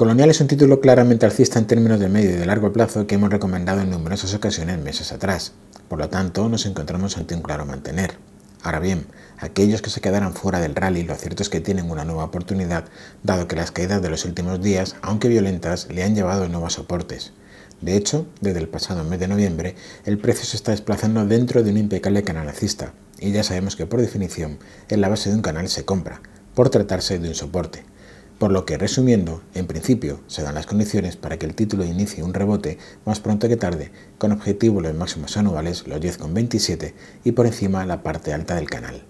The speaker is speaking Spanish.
Colonial es un título claramente alcista en términos de medio y de largo plazo que hemos recomendado en numerosas ocasiones meses atrás. Por lo tanto, nos encontramos ante un claro mantener. Ahora bien, aquellos que se quedaran fuera del rally, lo cierto es que tienen una nueva oportunidad, dado que las caídas de los últimos días, aunque violentas, le han llevado nuevos soportes. De hecho, desde el pasado mes de noviembre, el precio se está desplazando dentro de un impecable canal alcista, y ya sabemos que por definición, en la base de un canal se compra, por tratarse de un soporte por lo que resumiendo, en principio se dan las condiciones para que el título inicie un rebote más pronto que tarde, con objetivo los máximos anuales, los 10,27 y por encima la parte alta del canal.